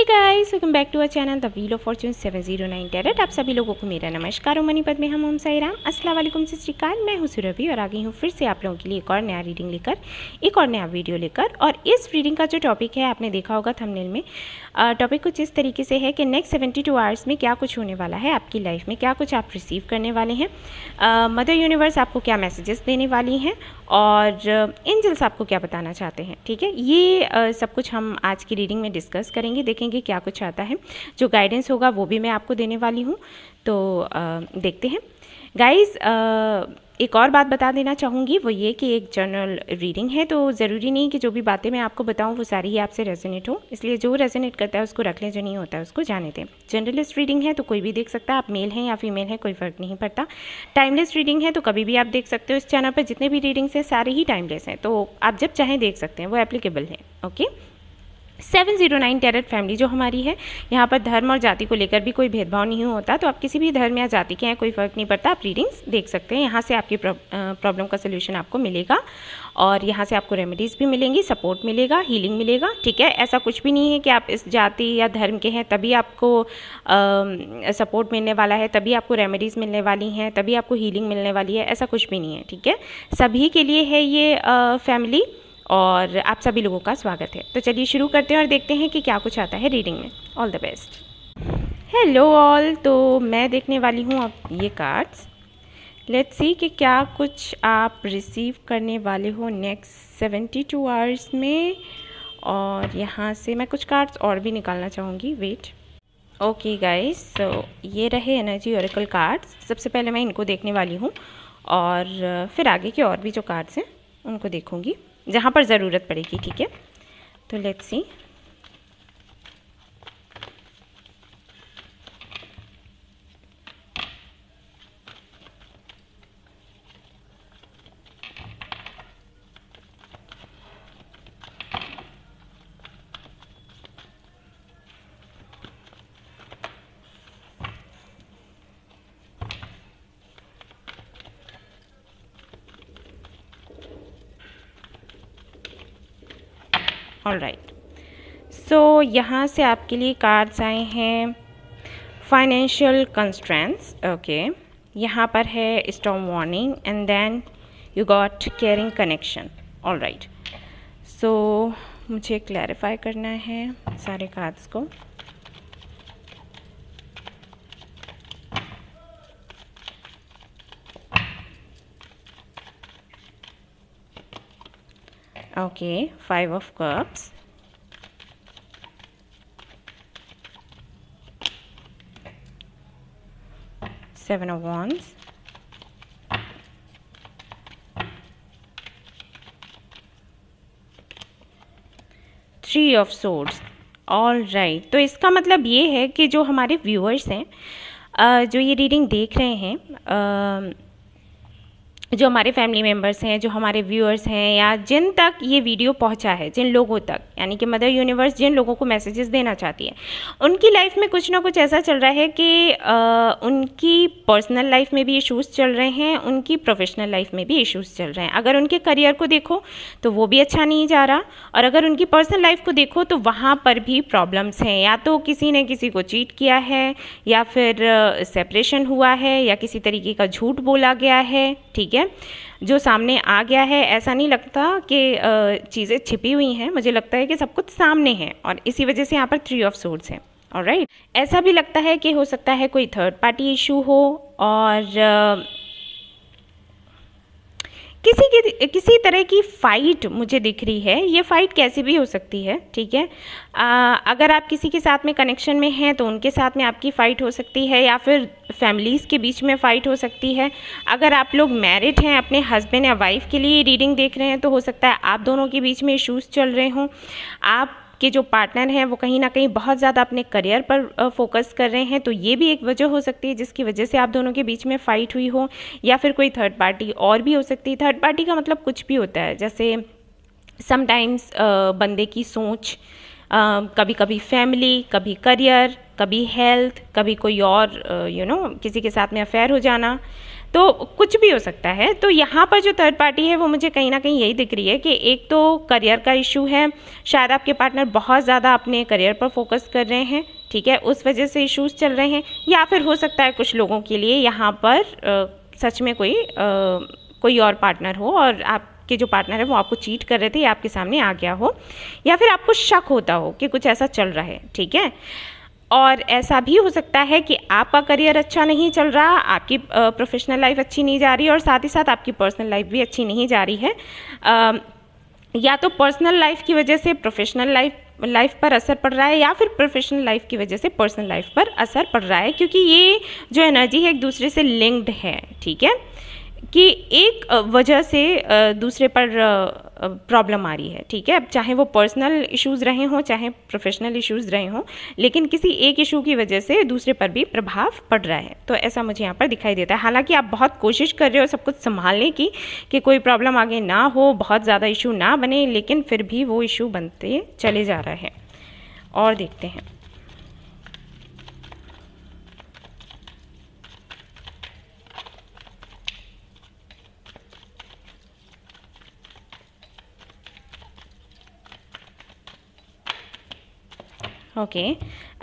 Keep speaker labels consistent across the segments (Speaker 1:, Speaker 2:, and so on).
Speaker 1: ಈಗ guys welcome back to our channel the wheel of fortune seven zero nine tarot आप सभी लोगों को मेरा नमस्कार और मनीपद में हम ओम साई राम अस्सलाम वालेकुम श्रीकाल मैं हूँ सुरभि और आ गई हूँ फिर से आप लोगों के लिए एक और नया रीडिंग लेकर एक और नया वीडियो लेकर और इस रीडिंग का जो टॉपिक है आपने देखा होगा थमनेल में टॉपिक कुछ इस तरीके से है कि नेक्स्ट सेवेंटी टू आवर्स में क्या कुछ होने वाला है आपकी लाइफ में क्या कुछ आप रिसीव करने वाले हैं मदर यूनिवर्स आपको क्या मैसेजेस देने वाली हैं और एंजल्स आपको क्या बताना चाहते हैं ठीक है ये सब कुछ हम आज की रीडिंग में डिस्कस करेंगे देखेंगे क्या कुछ आता है जो गाइडेंस होगा वो भी मैं आपको देने वाली हूँ तो देखते हैं गाइज़ एक और बात बता देना चाहूँगी वो ये कि एक जर्नल रीडिंग है तो ज़रूरी नहीं कि जो भी बातें मैं आपको बताऊँ वो सारी ही आपसे रेजोनेट हो इसलिए जो रेजोनेट करता है उसको रख लें जो नहीं होता है उसको जाने दें जर्नलिस्ट रीडिंग है तो कोई भी देख सकता है आप मेल हैं या फीमेल हैं कोई फ़र्क नहीं पड़ता टाइमलेस रीडिंग है तो कभी भी आप देख सकते हो इस चैनल पर जितने भी रीडिंग्स हैं सारे ही टाइमलेस हैं तो आप जब चाहें देख सकते हैं वो एप्लीकेबल हैं okay seven zero nine tarot family जो हमारी है यहाँ पर धर्म और जाति को लेकर भी कोई भेदभाव नहीं होता तो आप किसी भी धर्म या जाति के हैं कोई फ़र्क नहीं पड़ता आप रीडिंग्स देख सकते हैं यहाँ से आपकी प्रॉब्लम का सोल्यूशन आपको मिलेगा और यहाँ से आपको रेमेडीज़ भी मिलेंगी सपोर्ट मिलेगा हीलिंग मिलेगा ठीक है ऐसा कुछ भी नहीं है कि आप इस जाति या धर्म के हैं तभी आपको सपोर्ट मिलने वाला है तभी आपको रेमेडीज़ मिलने वाली हैं तभी आपको हीलिंग मिलने वाली है ऐसा कुछ भी नहीं है ठीक है सभी के लिए है ये फैमिली और आप सभी लोगों का स्वागत है तो चलिए शुरू करते हैं और देखते हैं कि क्या कुछ आता है रीडिंग में all the best hello all तो मैं देखने वाली हूँ अब ये कार्ड्स लेट्स सी कि क्या कुछ आप रिसीव करने वाले हो नेक्स्ट सेवेंटी टू आवर्स में और यहाँ से मैं कुछ कार्ड्स और भी निकालना चाहूँगी वेट ओके गाइस सो ये रहे एनर्जी और कार्ड्स सबसे पहले मैं इनको देखने वाली हूँ और फिर आगे के और भी जो कार्ड्स हैं उनको देखूँगी जहाँ पर ज़रूरत पड़ेगी ठीक है तो let's see all right so यहाँ से आपके लिए कार्ड्स आए हैं फाइनेंशियल कंस्ट्रेंस ओके यहाँ पर है storm warning and then you got caring connection all right so मुझे क्लैरिफाई करना है सारे कार्ड्स को Okay, five of cups. Seven of wands. Three of swords all right तो इसका मतलब ये है कि जो हमारे व्यूअर्स हैं जो ये रीडिंग देख रहे हैं जो हमारे फैमिली मेम्बर्स हैं जो हमारे व्यूअर्स हैं या जिन तक ये वीडियो पहुंचा है जिन लोगों तक यानी कि मदर यूनिवर्स जिन लोगों को मैसेजेस देना चाहती है उनकी लाइफ में कुछ ना कुछ ऐसा चल रहा है कि आ, उनकी पर्सनल लाइफ में भी इशूज़ चल रहे हैं उनकी प्रोफेशनल लाइफ में भी इशूज़ चल रहे हैं अगर उनके करियर को देखो तो वो भी अच्छा नहीं जा रहा और अगर उनकी पर्सनल लाइफ को देखो तो वहाँ पर भी प्रॉब्लम्स हैं या तो किसी ने किसी को चीट किया है या फिर सेपरेशन हुआ है या किसी तरीके का झूठ बोला गया है ठीक है जो सामने आ गया है ऐसा नहीं लगता कि चीज़ें छिपी हुई हैं मुझे लगता है कि सब कुछ सामने है और इसी वजह से यहाँ पर थ्री ऑफ सोर्स है और राइट ऐसा भी लगता है कि हो सकता है कोई थर्ड पार्टी इशू हो और किसी की किसी तरह की फ़ाइट मुझे दिख रही है ये फ़ाइट कैसी भी हो सकती है ठीक है आ, अगर आप किसी के साथ में कनेक्शन में हैं तो उनके साथ में आपकी फ़ाइट हो सकती है या फिर फैमिलीज़ के बीच में फ़ाइट हो सकती है अगर आप लोग मैरिड हैं अपने हस्बैंड या वाइफ के लिए रीडिंग देख रहे हैं तो हो सकता है आप दोनों के बीच में इशूज़ चल रहे हों आप आपके जो पार्टनर हैं वो कहीं ना कहीं बहुत ज़्यादा अपने करियर पर फोकस कर रहे हैं तो ये भी एक वजह हो सकती है जिसकी वजह से आप दोनों के बीच में फ़ाइट हुई हो या फिर कोई थर्ड पार्टी और भी हो सकती है थर्ड पार्टी का मतलब कुछ भी होता है जैसे समटाइम्स बंदे की सोच कभी कभी फैमिली कभी करियर कभी हेल्थ कभी कोई और यू नो you know, किसी के साथ में अफेयर हो जाना तो कुछ भी हो सकता है तो यहाँ पर जो थर्ड पार्टी है वो मुझे कहीं ना कहीं यही दिख रही है कि एक तो करियर का इशू है शायद आपके पार्टनर बहुत ज़्यादा अपने करियर पर फोकस कर रहे हैं ठीक है उस वजह से इश्यूज़ चल रहे हैं या फिर हो सकता है कुछ लोगों के लिए यहाँ पर आ, सच में कोई आ, कोई और पार्टनर हो और आप के जो पार्टनर है वो आपको चीट कर रहे थे या आपके सामने आ गया हो या फिर आपको शक होता हो कि कुछ ऐसा चल रहा है ठीक है और ऐसा भी हो सकता है कि आपका करियर अच्छा नहीं चल रहा आपकी प्रोफेशनल लाइफ अच्छी नहीं जा रही और साथ ही साथ आपकी पर्सनल लाइफ भी अच्छी नहीं जा रही है या तो पर्सनल लाइफ की वजह से प्रोफेशनल लाइफ लाइफ पर असर पड़ रहा है या फिर प्रोफेशनल लाइफ की वजह से पर्सनल लाइफ पर असर पड़ रहा है क्योंकि ये जो एनर्जी है एक दूसरे से लिंक्ड है ठीक है कि एक वजह से दूसरे पर प्रॉब्लम आ रही है ठीक है अब चाहे वो पर्सनल इश्यूज रहे हों चाहे प्रोफेशनल इश्यूज रहे हों लेकिन किसी एक इशू की वजह से दूसरे पर भी प्रभाव पड़ रहा है तो ऐसा मुझे यहाँ पर दिखाई देता है हालांकि आप बहुत कोशिश कर रहे हो सब कुछ संभालने की कि कोई प्रॉब्लम आगे ना हो बहुत ज़्यादा इशू ना बने लेकिन फिर भी वो इशू बनते चले जा रहा है और देखते हैं ओके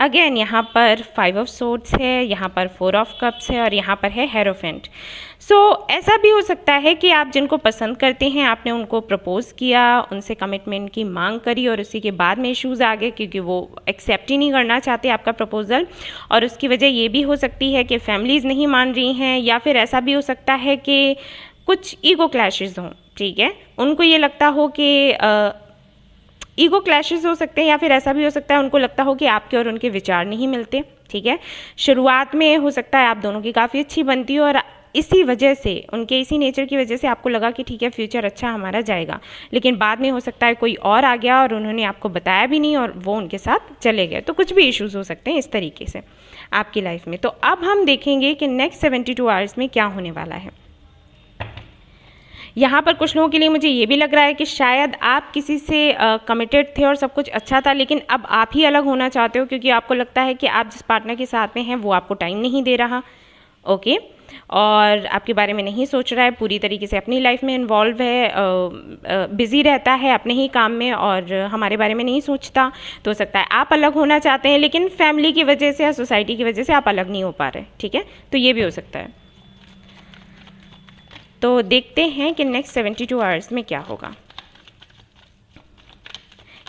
Speaker 1: अगेन यहाँ पर फाइव ऑफ सोट्स है यहाँ पर फोर ऑफ कप्स है और यहाँ पर है हेरोफेंट सो so, ऐसा भी हो सकता है कि आप जिनको पसंद करते हैं आपने उनको प्रपोज़ किया उनसे कमिटमेंट की मांग करी और उसी के बाद में इशूज़ आ गए क्योंकि वो एक्सेप्ट ही नहीं करना चाहते आपका प्रपोज़ल और उसकी वजह ये भी हो सकती है कि फैमिलीज़ नहीं मान रही हैं या फिर ऐसा भी हो सकता है कि कुछ ईगो क्लैशेज़ हों ठीक है उनको ये लगता हो कि ईगो क्लैशेज हो सकते हैं या फिर ऐसा भी हो सकता है उनको लगता हो कि आपके और उनके विचार नहीं मिलते ठीक है शुरुआत में हो सकता है आप दोनों की काफ़ी अच्छी बनती हो और इसी वजह से उनके इसी नेचर की वजह से आपको लगा कि ठीक है फ्यूचर अच्छा हमारा जाएगा लेकिन बाद में हो सकता है कोई और आ गया और उन्होंने आपको बताया भी नहीं और वो उनके साथ चले गए तो कुछ भी इश्यूज हो सकते हैं इस तरीके से आपकी लाइफ में तो अब हम देखेंगे कि नेक्स्ट 72 टू आवर्स में क्या होने वाला है यहाँ पर कुछ लोगों के लिए मुझे ये भी लग रहा है कि शायद आप किसी से कमिटेड थे और सब कुछ अच्छा था लेकिन अब आप ही अलग होना चाहते हो क्योंकि आपको लगता है कि आप जिस पार्टनर के साथ में हैं वो आपको टाइम नहीं दे रहा ओके और आपके बारे में नहीं सोच रहा है पूरी तरीके से अपनी लाइफ में इन्वॉल्व है बिज़ी रहता है अपने ही काम में और हमारे बारे में नहीं सोचता तो हो सकता है आप अलग होना चाहते हैं लेकिन फैमिली की वजह से या सोसाइटी की वजह से आप अलग नहीं हो पा रहे ठीक है तो ये भी हो सकता है तो देखते हैं कि नेक्स्ट सेवेंटी टू आवर्स में क्या होगा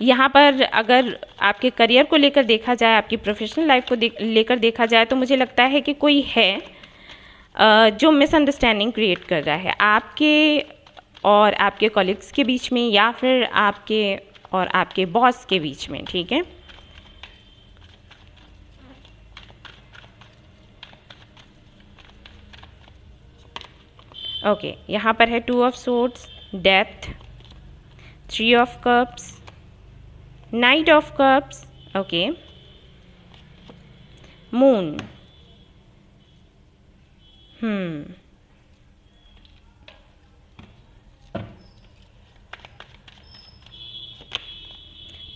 Speaker 1: यहाँ पर अगर आपके करियर को लेकर देखा जाए आपकी प्रोफेशनल लाइफ को दे, लेकर देखा जाए तो मुझे लगता है कि कोई है जो मिसअंडरस्टैंडिंग क्रिएट कर रहा है आपके और आपके कॉलिग्स के बीच में या फिर आपके और आपके बॉस के बीच में ठीक है ओके okay, यहाँ पर है two of swords death three of cups knight of cups okay moon hmm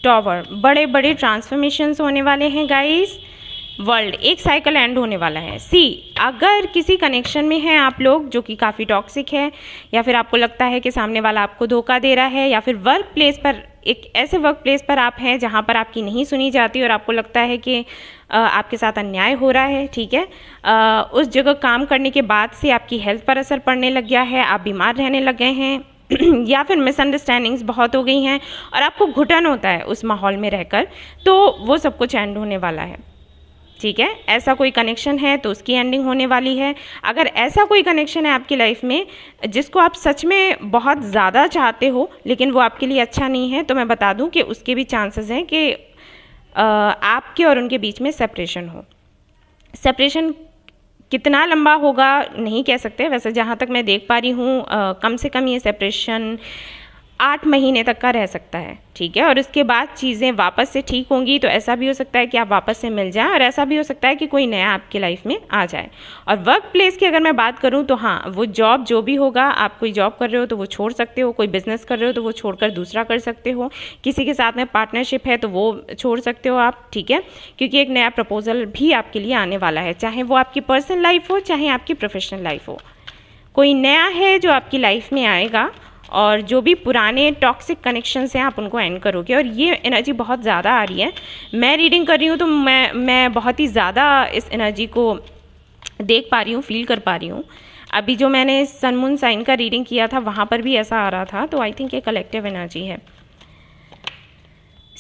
Speaker 1: tower बड़े बड़े ट्रांसफॉर्मेशंस होने वाले हैं गाइस वर्ल्ड एक साइकिल एंड होने वाला है सी अगर किसी कनेक्शन में हैं आप लोग जो कि काफ़ी टॉक्सिक है या फिर आपको लगता है कि सामने वाला आपको धोखा दे रहा है या फिर वर्क प्लेस पर एक ऐसे वर्क प्लेस पर आप हैं जहाँ पर आपकी नहीं सुनी जाती और आपको लगता है कि आपके साथ अन्याय हो रहा है ठीक है उस जगह काम करने के बाद से आपकी हेल्थ पर असर पड़ने लग गया है आप बीमार रहने लग गए हैं या फिर मिसअंडरस्टैंडिंग्स बहुत हो गई हैं और आपको घुटन होता है उस माहौल में रहकर तो वो सब कुछ एंड होने वाला है ठीक है ऐसा कोई कनेक्शन है तो उसकी एंडिंग होने वाली है अगर ऐसा कोई कनेक्शन है आपकी लाइफ में जिसको आप सच में बहुत ज़्यादा चाहते हो लेकिन वो आपके लिए अच्छा नहीं है तो मैं बता दूं कि उसके भी चांसेस हैं कि आपके और उनके बीच में सेपरेशन हो सेपरेशन कितना लंबा होगा नहीं कह सकते वैसे जहाँ तक मैं देख पा रही हूँ कम से कम ये सेपरेशन आठ महीने तक का रह सकता है ठीक है और उसके बाद चीज़ें वापस से ठीक होंगी तो ऐसा भी हो सकता है कि आप वापस से मिल जाएं और ऐसा भी हो सकता है कि कोई नया आपकी लाइफ में आ जाए और वर्क प्लेस की अगर मैं बात करूं तो हाँ वो जॉब जो भी होगा आप कोई जॉब कर रहे हो तो वो छोड़ सकते हो कोई बिजनेस कर रहे हो तो वो छोड़कर दूसरा कर सकते हो किसी के साथ में पार्टनरशिप है तो वो छोड़ सकते हो आप ठीक है क्योंकि एक नया प्रपोजल भी आपके लिए आने वाला है चाहे वो आपकी पर्सनल लाइफ हो चाहे आपकी प्रोफेशनल लाइफ हो कोई नया है जो आपकी लाइफ में आएगा और जो भी पुराने टॉक्सिक कनेक्शंस हैं आप उनको एंड करोगे और ये एनर्जी बहुत ज़्यादा आ रही है मैं रीडिंग कर रही हूँ तो मैं मैं बहुत ही ज़्यादा इस एनर्जी को देख पा रही हूँ फील कर पा रही हूँ अभी जो मैंने सनमून साइन का रीडिंग किया था वहाँ पर भी ऐसा आ रहा था तो आई थिंक ये कलेक्टिव एनर्जी है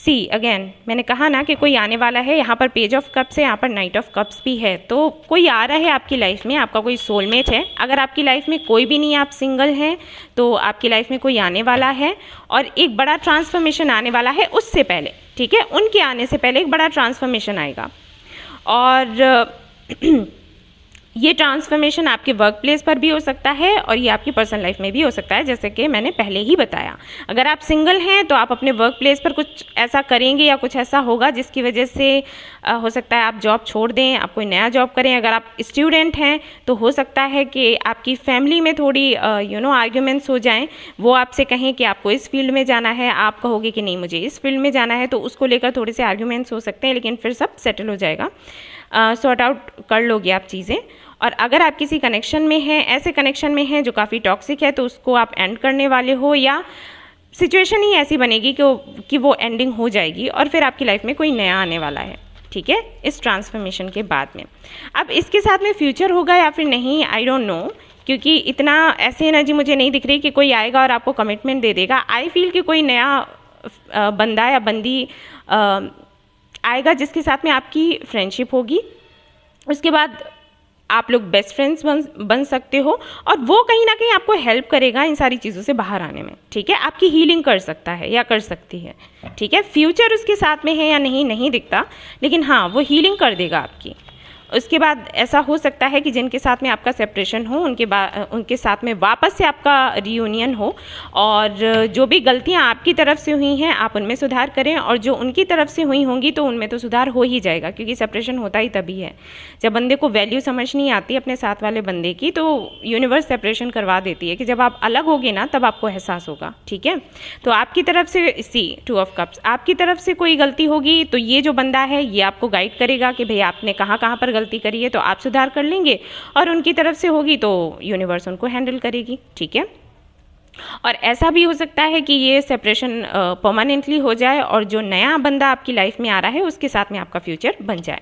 Speaker 1: सी अगेन मैंने कहा ना कि कोई आने वाला है यहाँ पर पेज ऑफ कप्स है यहाँ पर नाइट ऑफ कप्स भी है तो कोई आ रहा है आपकी लाइफ में आपका कोई सोलमेट है अगर आपकी लाइफ में कोई भी नहीं है आप सिंगल हैं तो आपकी लाइफ में कोई आने वाला है और एक बड़ा ट्रांसफॉर्मेशन आने वाला है उससे पहले ठीक है उनके आने से पहले एक बड़ा ट्रांसफॉर्मेशन आएगा और ये ट्रांसफॉर्मेशन आपके वर्क प्लेस पर भी हो सकता है और ये आपकी पर्सनल लाइफ में भी हो सकता है जैसे कि मैंने पहले ही बताया अगर आप सिंगल हैं तो आप अपने वर्क प्लेस पर कुछ ऐसा करेंगे या कुछ ऐसा होगा जिसकी वजह से हो सकता है आप जॉब छोड़ दें आप कोई नया जॉब करें अगर आप स्टूडेंट हैं तो हो सकता है कि आपकी फैमिली में थोड़ी यू नो आर्ग्यूमेंट्स हो जाए वो आपसे कहें कि आपको इस फील्ड में जाना है आप कहोगे कि नहीं मुझे इस फील्ड में जाना है तो उसको लेकर थोड़े से आर्ग्यूमेंट्स हो सकते हैं लेकिन फिर सब सेटल हो जाएगा सॉर्ट आउट कर लोगे आप चीज़ें और अगर आप किसी कनेक्शन में हैं ऐसे कनेक्शन में हैं जो काफ़ी टॉक्सिक है तो उसको आप एंड करने वाले हो या सिचुएशन ही ऐसी बनेगी कि वो कि वो एंडिंग हो जाएगी और फिर आपकी लाइफ में कोई नया आने वाला है ठीक है इस ट्रांसफॉर्मेशन के बाद में अब इसके साथ में फ्यूचर होगा या फिर नहीं आई डोंट नो क्योंकि इतना ऐसे एनर्जी मुझे नहीं दिख रही कि कोई आएगा और आपको कमिटमेंट दे देगा आई फील कि कोई नया बंदा या बंदी आएगा जिसके साथ में आपकी फ्रेंडशिप होगी उसके बाद आप लोग बेस्ट फ्रेंड्स बन बन सकते हो और वो कहीं ना कहीं आपको हेल्प करेगा इन सारी चीज़ों से बाहर आने में ठीक है आपकी हीलिंग कर सकता है या कर सकती है ठीक है फ्यूचर उसके साथ में है या नहीं नहीं दिखता लेकिन हाँ वो हीलिंग कर देगा आपकी उसके बाद ऐसा हो सकता है कि जिनके साथ में आपका सेपरेशन हो उनके उनके साथ में वापस से आपका रीयूनियन हो और जो भी गलतियां आपकी तरफ से हुई हैं आप उनमें सुधार करें और जो उनकी तरफ से हुई होंगी तो उनमें तो सुधार हो ही जाएगा क्योंकि सेपरेशन होता ही तभी है जब बंदे को वैल्यू समझ नहीं आती अपने साथ वाले बंदे की तो यूनिवर्स सेपरेशन करवा देती है कि जब आप अलग होगे ना तब आपको एहसास होगा ठीक है तो आपकी तरफ से सी टू ऑफ कप्स आपकी तरफ से कोई गलती होगी तो ये जो बंदा है ये आपको गाइड करेगा कि भाई आपने कहाँ कहाँ पर गलती करी है तो आप सुधार कर लेंगे और उनकी तरफ से होगी तो यूनिवर्स उनको हैंडल करेगी ठीक है और ऐसा भी हो सकता है कि ये सेपरेशन परमानेंटली हो जाए और जो नया बंदा आपकी लाइफ में आ रहा है उसके साथ में आपका फ्यूचर बन जाए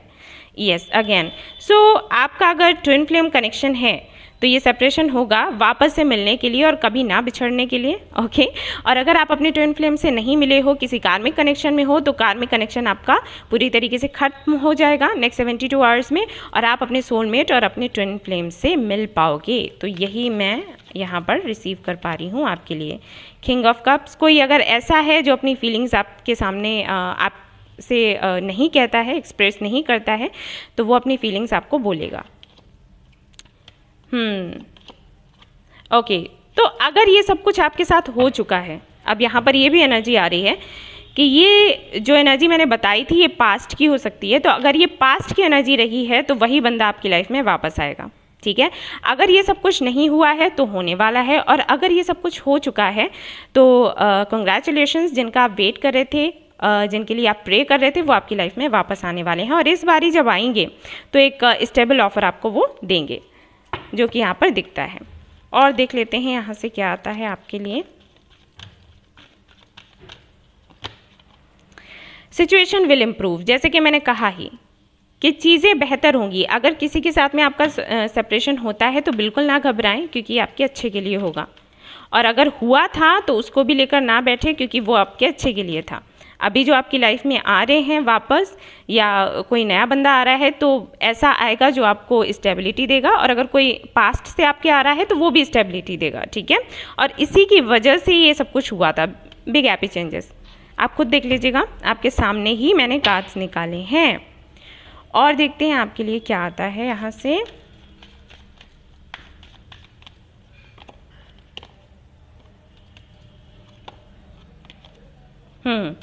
Speaker 1: यस अगेन सो आपका अगर ट्विन फ्लेम कनेक्शन है तो ये सेपरेशन होगा वापस से मिलने के लिए और कभी ना बिछड़ने के लिए ओके और अगर आप अपने ट्विन फ्लेम से नहीं मिले हो किसी कार्मिक कनेक्शन में हो तो कार्मिक कनेक्शन आपका पूरी तरीके से खत्म हो जाएगा नेक्स्ट सेवेंटी टू आवर्स में और आप अपने सोलमेट और अपने ट्विन फ्लेम से मिल पाओगे तो यही मैं यहाँ पर रिसीव कर पा रही हूँ आपके लिए किंग ऑफ कप्स कोई अगर ऐसा है जो अपनी फीलिंग्स आपके सामने आप से नहीं कहता है एक्सप्रेस नहीं करता है तो वो अपनी फीलिंग्स आपको बोलेगा हम्म ओके तो अगर ये सब कुछ आपके साथ हो चुका है अब यहाँ पर ये भी एनर्जी आ रही है कि ये जो एनर्जी मैंने बताई थी ये पास्ट की हो सकती है तो अगर ये पास्ट की एनर्जी रही है तो वही बंदा आपकी लाइफ में वापस आएगा ठीक है अगर ये सब कुछ नहीं हुआ है तो होने वाला है और अगर ये सब कुछ हो चुका है तो कंग्रेचुलेशन uh, जिनका आप वेट कर रहे थे uh, जिनके लिए आप प्रे कर रहे थे वो आपकी लाइफ में वापस आने वाले हैं और इस बारी जब आएंगे तो एक स्टेबल uh, ऑफर आपको वो देंगे जो कि यहाँ पर दिखता है और देख लेते हैं यहाँ से क्या आता है आपके लिए सिचुएशन विल इम्प्रूव जैसे कि मैंने कहा ही कि चीज़ें बेहतर होंगी अगर किसी के साथ में आपका सेपरेशन होता है तो बिल्कुल ना घबराएं क्योंकि आपके अच्छे के लिए होगा और अगर हुआ था तो उसको भी लेकर ना बैठे क्योंकि वो आपके अच्छे के लिए था अभी जो आपकी लाइफ में आ रहे हैं वापस या कोई नया बंदा आ रहा है तो ऐसा आएगा जो आपको स्टेबिलिटी देगा और अगर कोई पास्ट से आपके आ रहा है तो वो भी स्टेबिलिटी देगा ठीक है और इसी की वजह से ये सब कुछ हुआ था बिग हैप्पी चेंजेस आप खुद देख लीजिएगा आपके सामने ही मैंने कार्ड्स निकाले हैं और देखते हैं आपके लिए क्या आता है यहाँ से हम्म।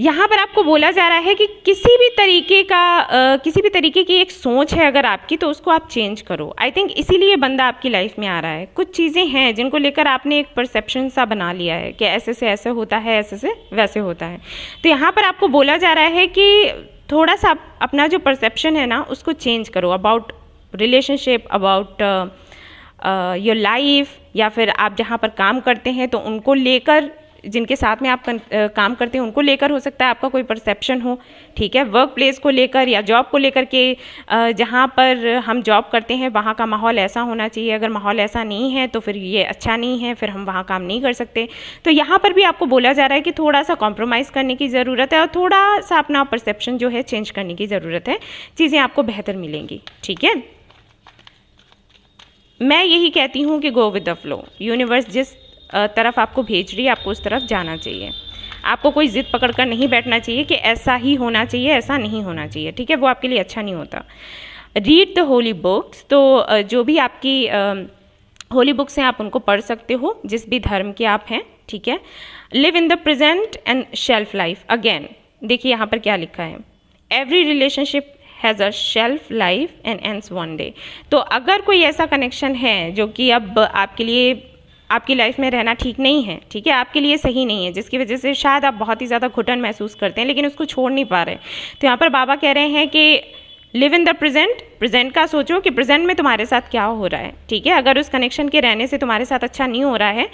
Speaker 1: यहाँ पर आपको बोला जा रहा है कि किसी भी तरीके का आ, किसी भी तरीके की एक सोच है अगर आपकी तो उसको आप चेंज करो आई थिंक इसीलिए बंदा आपकी लाइफ में आ रहा है कुछ चीज़ें हैं जिनको लेकर आपने एक परसेप्शन सा बना लिया है कि ऐसे से ऐसे होता है ऐसे से वैसे होता है तो यहाँ पर आपको बोला जा रहा है कि थोड़ा सा अपना जो परसेप्शन है ना उसको चेंज करो about relationship about your life या फिर आप जहाँ पर काम करते हैं तो उनको लेकर जिनके साथ में आप काम करते हैं उनको लेकर हो सकता है आपका कोई परसेप्शन हो ठीक है वर्क प्लेस को लेकर या जॉब को लेकर के जहाँ पर हम जॉब करते हैं वहाँ का माहौल ऐसा होना चाहिए अगर माहौल ऐसा नहीं है तो फिर ये अच्छा नहीं है फिर हम वहाँ काम नहीं कर सकते तो यहाँ पर भी आपको बोला जा रहा है कि थोड़ा सा कॉम्प्रोमाइज़ करने की ज़रूरत है और थोड़ा सा अपना परसेप्शन जो है चेंज करने की ज़रूरत है चीज़ें आपको बेहतर मिलेंगी ठीक है मैं यही कहती हूँ कि go with the flow universe जिस तरफ आपको भेज रही है आपको उस तरफ जाना चाहिए आपको कोई ज़िद पकड़ कर नहीं बैठना चाहिए कि ऐसा ही होना चाहिए ऐसा नहीं होना चाहिए ठीक है वो आपके लिए अच्छा नहीं होता रीड द होली बुक्स तो जो भी आपकी होली बुक्स हैं आप उनको पढ़ सकते हो जिस भी धर्म के आप हैं ठीक है live in the present and shelf life again देखिए यहाँ पर क्या लिखा है every relationship has a shelf life and ends one day तो अगर कोई ऐसा कनेक्शन है जो कि अब आपके लिए आपकी लाइफ में रहना ठीक नहीं है ठीक है आपके लिए सही नहीं है जिसकी वजह से शायद आप बहुत ही ज़्यादा घुटन महसूस करते हैं लेकिन उसको छोड़ नहीं पा रहे तो यहाँ पर बाबा कह रहे हैं कि live in the present present का सोचो कि प्रेजेंट में तुम्हारे साथ क्या हो रहा है ठीक है अगर उस कनेक्शन के रहने से तुम्हारे साथ अच्छा नहीं हो रहा है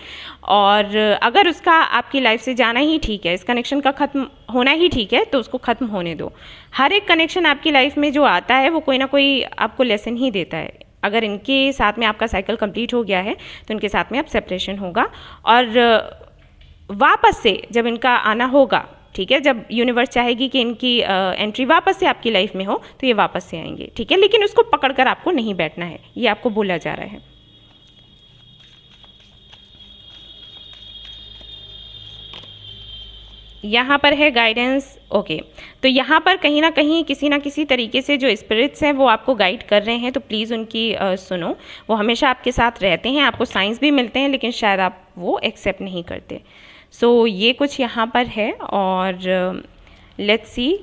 Speaker 1: और अगर उसका आपकी लाइफ से जाना ही ठीक है इस कनेक्शन का ख़त्म होना ही ठीक है तो उसको ख़त्म होने दो हर एक कनेक्शन आपकी लाइफ में जो आता है वो कोई ना कोई आपको लेसन ही देता है अगर इनके साथ में आपका साइकिल कंप्लीट हो गया है तो इनके साथ में अब सेपरेशन होगा और वापस से जब इनका आना होगा ठीक है जब यूनिवर्स चाहेगी कि इनकी आ, एंट्री वापस से आपकी लाइफ में हो तो ये वापस से आएंगे ठीक है लेकिन उसको पकड़ कर आपको नहीं बैठना है ये आपको बोला जा रहा है यहाँ पर है गाइडेंस ओके तो यहाँ पर कहीं ना कहीं किसी ना किसी तरीके से जो स्पिरिट्स हैं वो आपको गाइड कर रहे हैं तो प्लीज़ उनकी आ, सुनो वो हमेशा आपके साथ रहते हैं आपको साइंस भी मिलते हैं लेकिन शायद आप वो एक्सेप्ट नहीं करते सो so, ये कुछ यहाँ पर है और लेट्स सी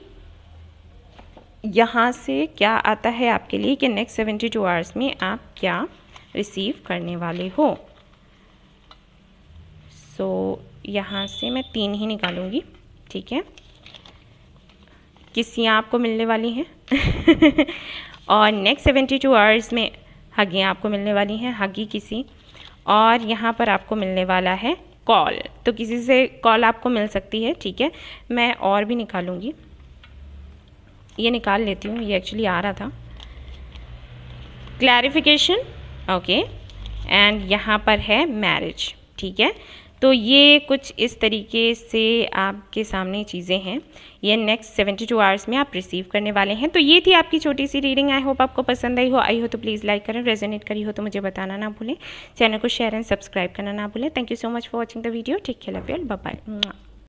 Speaker 1: यहाँ से क्या आता है आपके लिए कि नेक्स्ट सेवेंटी टू आवर्स में आप क्या रिसीव करने वाले हो सो so, यहाँ से मैं तीन ही निकालूंगी ठीक है किसियाँ आपको मिलने वाली हैं और नेक्स्ट सेवेंटी टू आवर्स में हगियाँ आपको मिलने वाली हैं हगी किसी और यहाँ पर आपको मिलने वाला है कॉल तो किसी से कॉल आपको मिल सकती है ठीक है मैं और भी निकालूंगी ये निकाल लेती हूँ ये एक्चुअली आ रहा था क्लैरिफिकेशन ओके एंड यहाँ पर है मैरिज ठीक है तो ये कुछ इस तरीके से आपके सामने चीज़ें हैं ये नेक्स्ट सेवेंटी टू आवर्स में आप रिसीव करने वाले हैं तो ये थी आपकी छोटी सी रीडिंग आई होप आपको पसंद आई हो आई हो तो प्लीज़ लाइक करें रेजोनेट करी हो तो मुझे बताना ना भूलें चैनल को शेयर एंड सब्सक्राइब करना ना भूलें thank you so much for watching the video ठीक है लव बाय